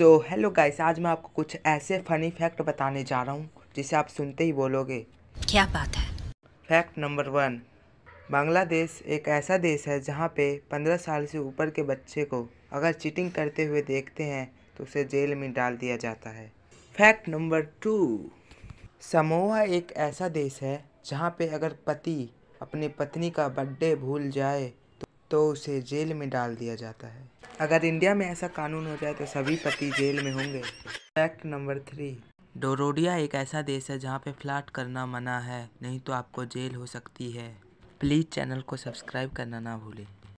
so hello guys आज मैं आपको कुछ ऐसे फनी फैक्ट बताने जा रहा हूँ जिसे आप सुनते ही बोलोगे क्या बात है फैक्ट नंबर वन बांग्लादेश एक ऐसा देश है जहाँ पे पंद्रह साल से ऊपर के बच्चे को अगर चीटिंग करते हुए देखते हैं तो उसे जेल में डाल दिया जाता है फैक्ट नंबर टू समोआ एक ऐसा देश है जहाँ पे अगर पति अपनी पत्नी का बर्थडे भूल जाए तो, तो उसे जेल में डाल दिया जाता है अगर इंडिया में ऐसा कानून हो जाए तो सभी पति जेल में होंगे फैक्ट नंबर थ्री डोरोडिया एक ऐसा देश है जहाँ पे फ्लाट करना मना है नहीं तो आपको जेल हो सकती है प्लीज़ चैनल को सब्सक्राइब करना ना भूलें